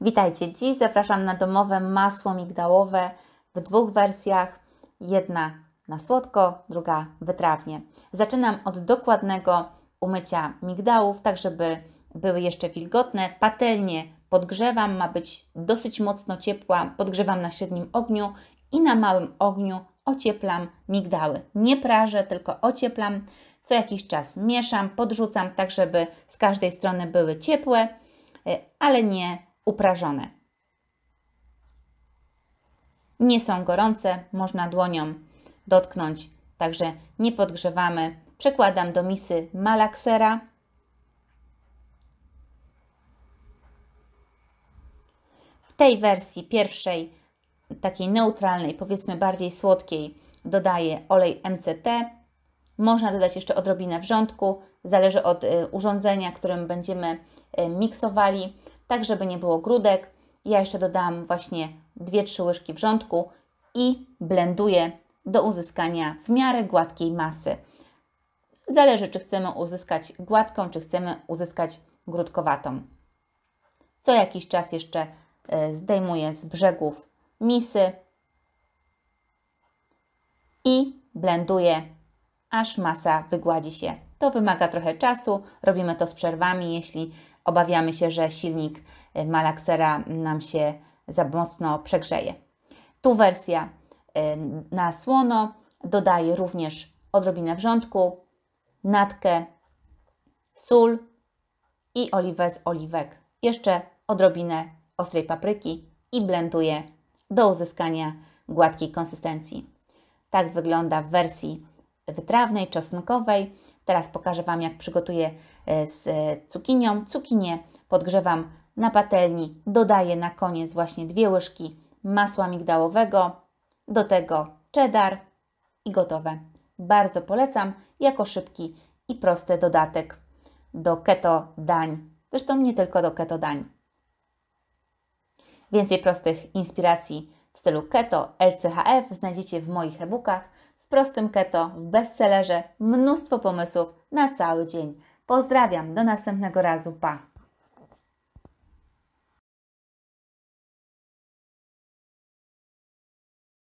Witajcie! Dziś zapraszam na domowe masło migdałowe w dwóch wersjach. Jedna na słodko, druga wytrawnie. Zaczynam od dokładnego umycia migdałów, tak żeby były jeszcze wilgotne. Patelnię podgrzewam, ma być dosyć mocno ciepła. Podgrzewam na średnim ogniu i na małym ogniu ocieplam migdały. Nie prażę, tylko ocieplam. Co jakiś czas mieszam, podrzucam tak, żeby z każdej strony były ciepłe, e, ale nie uprażone. Nie są gorące, można dłonią dotknąć, także nie podgrzewamy. Przekładam do misy malaksera. W tej wersji pierwszej, takiej neutralnej, powiedzmy bardziej słodkiej, dodaję olej MCT. Można dodać jeszcze odrobinę wrzątku, zależy od y, urządzenia, którym będziemy y, miksowali tak żeby nie było grudek. Ja jeszcze dodałam właśnie 2-3 łyżki wrzątku i blenduję do uzyskania w miarę gładkiej masy. Zależy, czy chcemy uzyskać gładką, czy chcemy uzyskać grudkowatą. Co jakiś czas jeszcze e, zdejmuję z brzegów misy i blenduję, aż masa wygładzi się to wymaga trochę czasu, robimy to z przerwami, jeśli obawiamy się, że silnik y, malaksera nam się za mocno przegrzeje. Tu wersja y, na słono, dodaję również odrobinę wrzątku, natkę, sól i oliwę z oliwek. Jeszcze odrobinę ostrej papryki i blenduję do uzyskania gładkiej konsystencji. Tak wygląda w wersji wytrawnej, czosnkowej. Teraz pokażę Wam, jak przygotuję e, z e, cukinią. Cukinię podgrzewam na patelni, dodaję na koniec właśnie dwie łyżki masła migdałowego, do tego cheddar i gotowe. Bardzo polecam jako szybki i prosty dodatek do keto dań. Zresztą nie tylko do keto dań. Więcej prostych inspiracji w stylu keto LCHF znajdziecie w moich e-bookach w prostym keto, w bestsellerze, mnóstwo pomysłów na cały dzień. Pozdrawiam, do następnego razu, pa!